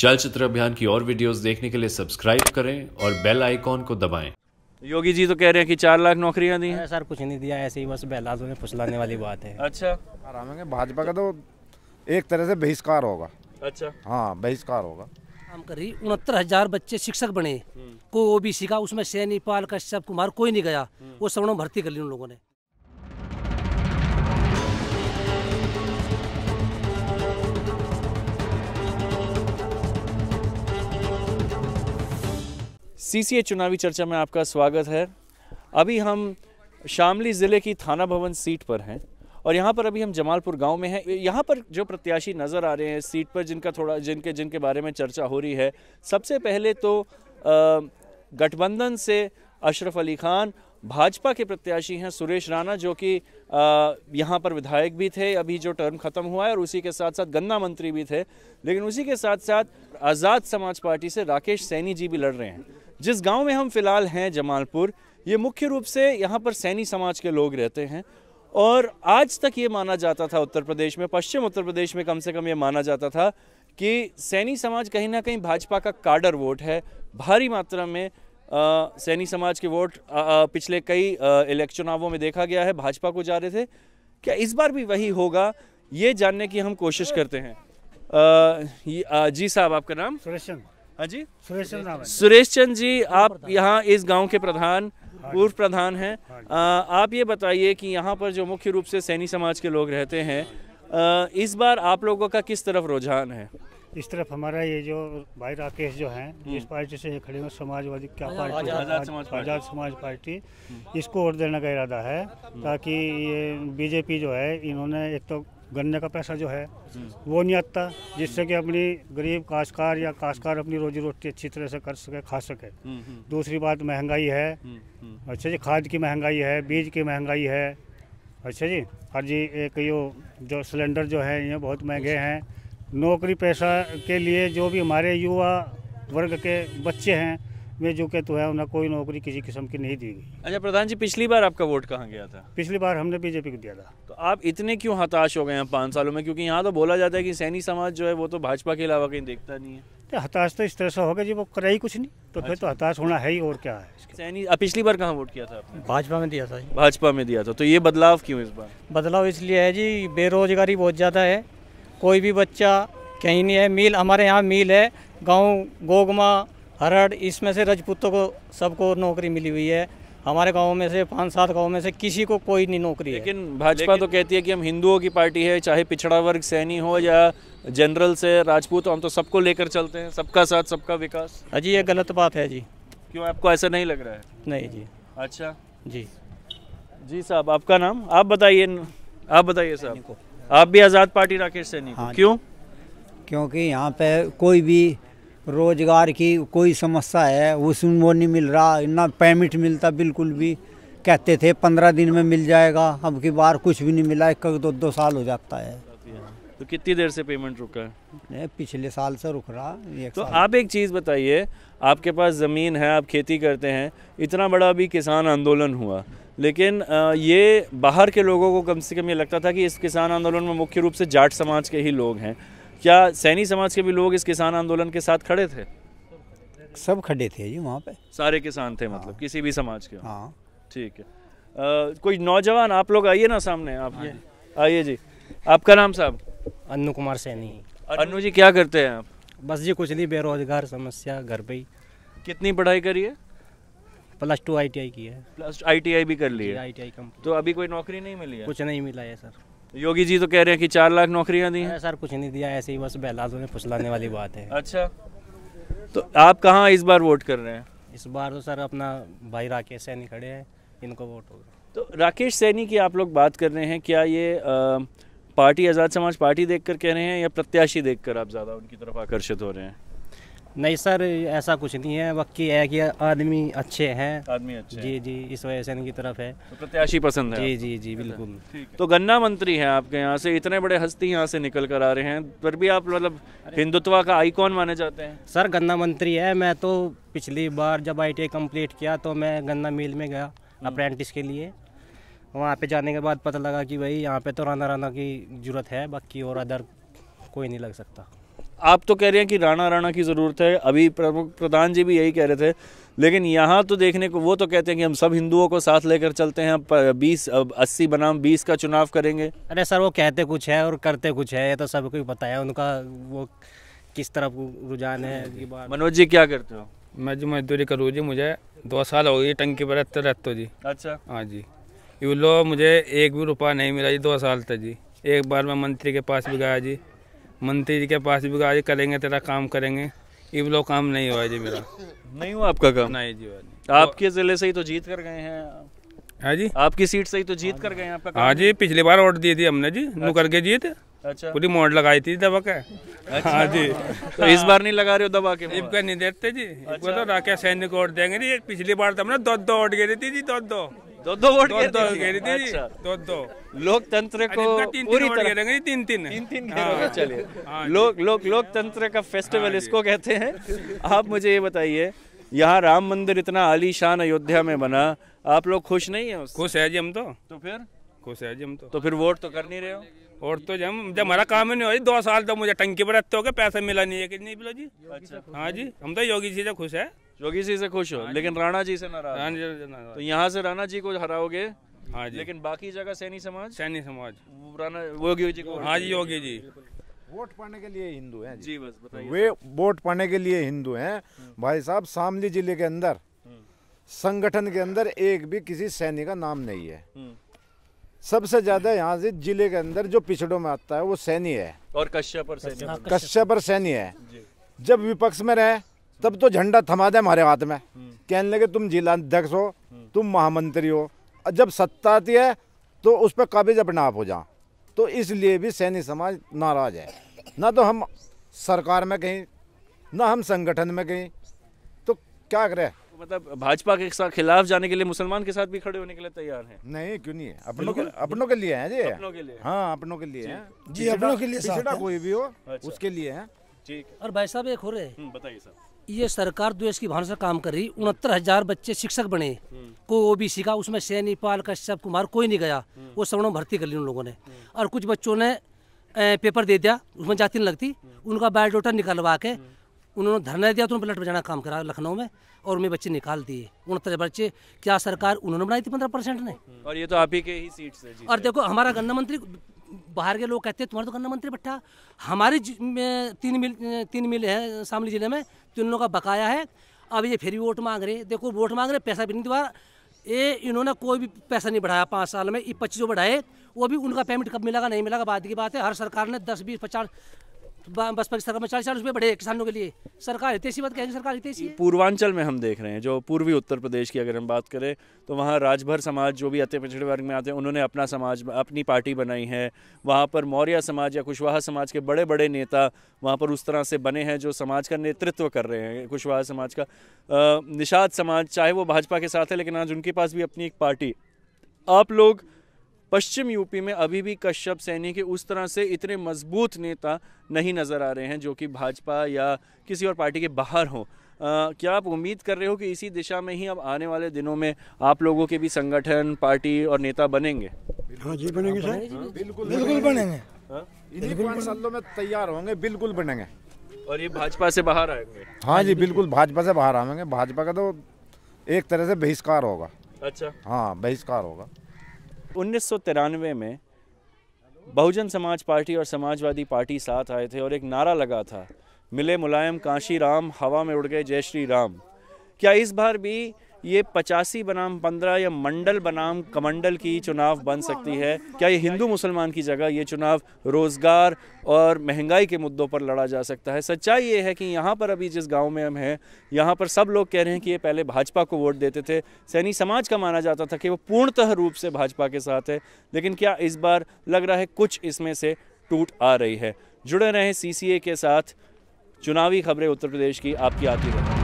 चलचित्र अभियान की और वीडियोस देखने के लिए सब्सक्राइब करें और बेल आइकॉन को दबाएं। योगी जी तो कह रहे हैं कि चार लाख नौकरियां दी सर कुछ नहीं दिया ऐसे ही बस बहलाजों तो में फुसलाने वाली बात है अच्छा आराम है भाजपा का तो एक तरह से बहिष्कार होगा अच्छा हाँ बहिष्कार होगा काम कर रही उनहत्तर हजार बच्चे शिक्षक बने हम्म। कोई ओबीसी का उसमें सैनी पाल कश्यप कुमार कोई नहीं गया हम्म। वो सवर्णों भर्ती कर ली उन लोगों ने सीसीए चुनावी चर्चा में आपका स्वागत है अभी हम शामली ज़िले की थाना भवन सीट पर हैं और यहाँ पर अभी हम जमालपुर गांव में हैं यहाँ पर जो प्रत्याशी नज़र आ रहे हैं सीट पर जिनका थोड़ा जिनके जिनके बारे में चर्चा हो रही है सबसे पहले तो गठबंधन से अशरफ अली खान भाजपा के प्रत्याशी हैं सुरेश राणा जो कि यहाँ पर विधायक भी थे अभी जो टर्म ख़त्म हुआ है और उसी के साथ साथ गन्ना मंत्री भी थे लेकिन उसी के साथ साथ आज़ाद समाज पार्टी से राकेश सैनी जी भी लड़ रहे हैं जिस गांव में हम फिलहाल हैं जमालपुर ये मुख्य रूप से यहाँ पर सैनी समाज के लोग रहते हैं और आज तक ये माना जाता था उत्तर प्रदेश में पश्चिम उत्तर प्रदेश में कम से कम ये माना जाता था कि सैनी समाज कहीं ना कहीं भाजपा का काडर वोट है भारी मात्रा में सैनी समाज के वोट पिछले कई इलेक्चुनावों में देखा गया है भाजपा को जा रहे थे क्या इस बार भी वही होगा ये जानने की हम कोशिश करते हैं आ, जी साहब आपका नाम सुरेश चंद हाँ जी सुरेश चंद नाम सुरेश चंद जी आप हाँ यहाँ इस गांव के प्रधान हाँ पूर्व प्रधान हैं हाँ आप ये बताइए कि यहाँ पर जो मुख्य रूप से सैनी समाज के लोग रहते हैं आ, इस बार आप लोगों का किस तरफ रुझान है इस तरफ हमारा ये जो भाई राकेश जो है इस हम्म। पार्टी से ये खड़े हुए समाजवादी क्या पार्टी आज़ाद समाज पार्टी हम्म। इसको वोट देने का इरादा है हम्म। ताकि ये बीजेपी जो है इन्होंने एक तो गन्ने का पैसा जो है वो नहीं आता जिससे कि अपनी गरीब काशकार या काशकार अपनी रोजी रोटी अच्छी तरह से कर सके खा सके दूसरी बात महंगाई है अच्छा जी खाद की महंगाई है बीज की महंगाई है अच्छा जी और हाँ जी एक यो जो सिलेंडर जो है ये बहुत महंगे अच्छा। हैं नौकरी पैसा के लिए जो भी हमारे युवा वर्ग के बच्चे हैं वे जो के तो है उन्हें कोई नौकरी किसी किस्म की नहीं दी गई अच्छा प्रधान जी पिछली बार आपका वोट कहाँ गया था पिछली बार हमने बीजेपी को दिया था तो आप इतने क्यों हताश हो गए हैं पाँच सालों में क्योंकि यहाँ तो बोला जाता है कि सैनी समाज जो है वो तो भाजपा के अलावा कहीं देखता नहीं है तो हताश तो इस तरह से होगा जी वो करा ही कुछ नहीं तो अच्छा। फिर तो अच्छा। हताश होना है ही और क्या है सैनी पिछली बार कहाँ वोट किया था आपने भाजपा में दिया था भाजपा में दिया था तो ये बदलाव क्यों इस बार बदलाव इसलिए है जी बेरोजगारी बहुत ज़्यादा है कोई भी बच्चा कहीं नहीं है मील हमारे यहाँ मील है गांव गोगमा हरड़ इसमें से रजपूतों को सबको नौकरी मिली हुई है हमारे गाँव में से पाँच सात गाँव में से किसी को कोई नहीं नौकरी लेकिन है लेकिन भाजपा तो कहती है कि हम हिंदुओं की पार्टी है चाहे पिछड़ा वर्ग सैनी हो या जनरल से राजपूत हम तो सबको लेकर चलते हैं सबका साथ सबका विकास अजी हाँ ये गलत बात है जी क्यों आपको ऐसा नहीं लग रहा है नहीं जी अच्छा जी जी साहब आपका नाम आप बताइए आप बताइए साहब आप भी आज़ाद पार्टी राकेश सैनी हाँ, क्यों क्योंकि यहाँ पे कोई भी रोजगार की कोई समस्या है उसमें वो नहीं मिल रहा इतना पेमेंट मिलता बिल्कुल भी कहते थे पंद्रह दिन में मिल जाएगा अब की बार कुछ भी नहीं मिला एक दो दो साल हो जाता है तो कितनी देर से पेमेंट रुका है पिछले साल से रुक रहा तो आप एक चीज़ बताइए आपके पास ज़मीन है आप खेती करते हैं इतना बड़ा भी किसान आंदोलन हुआ लेकिन ये बाहर के लोगों को कम से कम ये लगता था कि इस किसान आंदोलन में मुख्य रूप से जाट समाज के ही लोग हैं क्या सैनी समाज के भी लोग इस किसान आंदोलन के साथ खड़े थे सब खड़े थे जी वहाँ पे सारे किसान थे मतलब हाँ। किसी भी समाज के हाँ ठीक है आ, कोई नौजवान आप लोग आइए ना सामने आप हाँ आइए जी आपका नाम साहब अनु कुमार सैनी अनु जी क्या करते हैं आप बस जी कुछ नहीं बेरोजगार समस्या घर पे ही कितनी पढ़ाई करी है प्लस टू आई की है प्लस आई भी कर ली है आई टी तो अभी कोई नौकरी नहीं मिली है कुछ नहीं मिला है सर योगी जी तो कह रहे हैं कि चार लाख नौकरियां दी हैं सर कुछ नहीं दिया ऐसे ही बस बहलादों ने फुसलाने वाली बात है अच्छा तो आप कहाँ इस बार वोट कर रहे हैं इस बार तो सर अपना भाई राकेश सैनी खड़े हैं इनको वोट होगा तो राकेश सैनी की आप लोग बात कर रहे हैं क्या ये आ, पार्टी आज़ाद समाज पार्टी देखकर कह रहे हैं या प्रत्याशी देखकर आप ज़्यादा उनकी तरफ आकर्षित हो रहे हैं नहीं सर ऐसा कुछ नहीं है वक्की है कि आदमी अच्छे हैं आदमी अच्छे जी जी इस वजह से इनकी तरफ है तो प्रत्याशी पसंद है जी जी जी बिल्कुल अच्छा, तो गन्ना मंत्री हैं आपके यहाँ से इतने बड़े हस्ती यहाँ से निकल कर आ रहे हैं पर भी आप मतलब हिंदुत्व का आइकॉन माने जाते हैं सर गन्ना मंत्री है मैं तो पिछली बार जब आई कंप्लीट किया तो मैं गन्ना मिल में गया अप्रेंटिस हम्म। के लिए वहाँ पे जाने के बाद पता लगा कि भाई यहाँ पे तो राना राना की जरूरत है बाकी और अदर कोई नहीं लग सकता आप तो कह रहे हैं कि राणा राणा की ज़रूरत है अभी प्रमुख प्रधान जी भी यही कह रहे थे लेकिन यहाँ तो देखने को वो तो कहते हैं कि हम सब हिंदुओं को साथ लेकर चलते हैं बीस अस्सी बनाम बीस का चुनाव करेंगे अरे सर वो कहते कुछ है और करते कुछ है ये तो सबको ही पता है उनका वो किस तरफ रुझान है मनोज जी क्या करते हो मैं जो मजदूरी करूँ जी मुझे दो साल हो गई टंकी पर रहते रहते जी अच्छा हाँ जी यू लो मुझे एक भी रुपया नहीं मिला जी दो साल तक जी एक बार मैं मंत्री के पास भी गया जी मंत्री जी के पास भी गया जी करेंगे तेरा काम करेंगे ये लो काम नहीं हुआ जी मेरा नहीं हुआ आपका काम नहीं जी हुआ आपके ज़िले से ही तो जीत कर गए हैं हाँ जी आपकी सीट से ही तो जीत कर गए हैं आपका हाँ जी पिछली बार वोट दी थी हमने जी नु अच्छा। करके जीत अच्छा पूरी मोड़ लगाई थी दबा के अच्छा। हाँ जी तो इस बार नहीं लगा रहे हो दबा के इनका नहीं देते जी तो अच्छा। तो राकेश सैनिक वोट देंगे नहीं पिछली बार तो हमने दो दो वोट गिरी थी जी दो दो दो दो वोट दो दो घेरी थी अच्छा। दो दो लोकतंत्र को पूरी तरह तीन तीन तीन तीन घेरोगे चलिए हाँ, लोक लोक लोकतंत्र का फेस्टिवल हाँ, इसको कहते हैं आप मुझे ये बताइए यहाँ राम मंदिर इतना आलीशान अयोध्या में बना आप लोग खुश नहीं है खुश है जी हम तो तो फिर खुश है जी हम तो तो फिर वोट तो कर नहीं रहे हो और तो जब जब हमारा काम ही नहीं हो दो साल तो मुझे टंकी पर रखते हो गए पैसा मिला नहीं है कितनी मिला जी अच्छा हाँ जी हम तो योगी जी से खुश है जोगी जी से खुश हो हाँ लेकिन राणा जी से हाँ नाराज तो यहाँ से राणा जी को हराओगे हाँ जी लेकिन बाकी जगह सैनी समाज सैनी समाज राणा योगी जी को हाँ जी योगी जी वोट पाने के लिए हिंदू हैं जी बस बताइए वे वोट पाने के लिए हिंदू हैं भाई साहब शामली जिले के अंदर संगठन के अंदर एक भी किसी सैनी का नाम नहीं है हम्म। सबसे ज्यादा यहाँ से जिले के अंदर जो पिछड़ों में आता है वो सैनी है और कश्यप और सैनी कश्यप और सैनी है जब विपक्ष में रहे तब तो झंडा थमा दे हमारे हाथ में हम्म। कहने लगे तुम जिला अध्यक्ष हो हम्म। तुम महामंत्री हो जब सत्ता आती है तो उस पर काबिज अपने आप हो जा तो इसलिए भी सैनी समाज नाराज है ना तो हम सरकार में कहीं ना हम संगठन में कहीं तो क्या करे मतलब भाजपा के साथ खिलाफ जाने के लिए मुसलमान के साथ भी खड़े होने के लिए तैयार हैं नहीं क्यों नहीं है अपनों के अपनों के लिए हैं जी अपनों के लिए हाँ अपनों के लिए हैं जी अपनों के लिए कोई भी हो अच्छा। उसके लिए है ठीक और भाई साहब एक हो रहे हैं हम्म, बताइए साहब ये सरकार द्वेष की भावना से काम कर रही उनहत्तर हजार बच्चे शिक्षक बने कोई ओबीसी का उसमें सैनीपाल कश्यप कुमार कोई नहीं गया वो सवर्णों भर्ती कर ली उन लोगों ने और कुछ बच्चों ने पेपर दे दिया उसमें जाति नहीं लगती उनका बायोडाटा निकलवा के उन्होंने धरना दिया तो उन्होंने पलट बजाना काम करा लखनऊ में और उनमें बच्चे निकाल दिए उनहत्तर बच्चे क्या सरकार उन्होंने बनाई थी पंद्रह परसेंट ने और ये तो आप ही के ही सीट से और देखो हमारा गन्ना मंत्री बाहर के लोग कहते हैं तुम्हारे तो गन्ना मंत्री भट्टा हमारे तीन मिल तीन मिल है शामली ज़िले में तीनों का बकाया है अब ये फिर भी वोट मांग रहे देखो वोट मांग रहे पैसा भी नहीं दिवा ये इन्होंने कोई भी पैसा नहीं बढ़ाया पाँच साल में ये पच्चीस बढ़ाए वो भी उनका पेमेंट कब मिलेगा नहीं मिलेगा बाद की बात है हर सरकार ने दस बीस पचास बस सरकार में चालीस चालीस रुपए बढ़े किसानों के लिए सरकार हितेशी बात कहेंगे सरकार सी पूर्वांचल में हम देख रहे हैं जो पूर्वी उत्तर प्रदेश की अगर हम बात करें तो वहाँ राजभर समाज जो भी अति पिछड़े वर्ग में आते हैं उन्होंने अपना समाज अपनी पार्टी बनाई है वहाँ पर मौर्य समाज या कुशवाहा समाज के बड़े बड़े नेता वहाँ पर उस तरह से बने हैं जो समाज का नेतृत्व कर रहे हैं कुशवाहा समाज का निषाद समाज चाहे वो भाजपा के साथ है लेकिन आज उनके पास भी अपनी एक पार्टी आप लोग पश्चिम यूपी में अभी भी कश्यप सैनी के उस तरह से इतने मजबूत नेता नहीं नज़र आ रहे हैं जो कि भाजपा या किसी और पार्टी के बाहर हो क्या आप उम्मीद कर रहे हो कि इसी दिशा में ही अब आने वाले दिनों में आप लोगों के भी संगठन पार्टी और नेता बनेंगे हाँ जी बनेंगे सर बिल्कुल हाँ, बिल्कुल, बिल्कुल बनेंगे हाँ, इन्हीं पाँच सालों में तैयार होंगे बिल्कुल बनेंगे और ये भाजपा से बाहर आएंगे हाँ जी बिल्कुल भाजपा से बाहर आएंगे भाजपा का तो एक तरह से बहिष्कार होगा अच्छा हाँ बहिष्कार होगा उन्नीस में बहुजन समाज पार्टी और समाजवादी पार्टी साथ आए थे और एक नारा लगा था मिले मुलायम काशी राम हवा में उड़ गए जय श्री राम क्या इस बार भी ये पचासी बनाम पंद्रह या मंडल बनाम कमंडल की चुनाव बन सकती है क्या ये हिंदू मुसलमान की जगह ये चुनाव रोज़गार और महंगाई के मुद्दों पर लड़ा जा सकता है सच्चाई ये है कि यहाँ पर अभी जिस गांव में हम हैं यहाँ पर सब लोग कह रहे हैं कि ये पहले भाजपा को वोट देते थे सैनी समाज का माना जाता था कि वो पूर्णतः रूप से भाजपा के साथ है लेकिन क्या इस बार लग रहा है कुछ इसमें से टूट आ रही है जुड़े रहें सी के साथ चुनावी खबरें उत्तर प्रदेश की आपकी आती रहें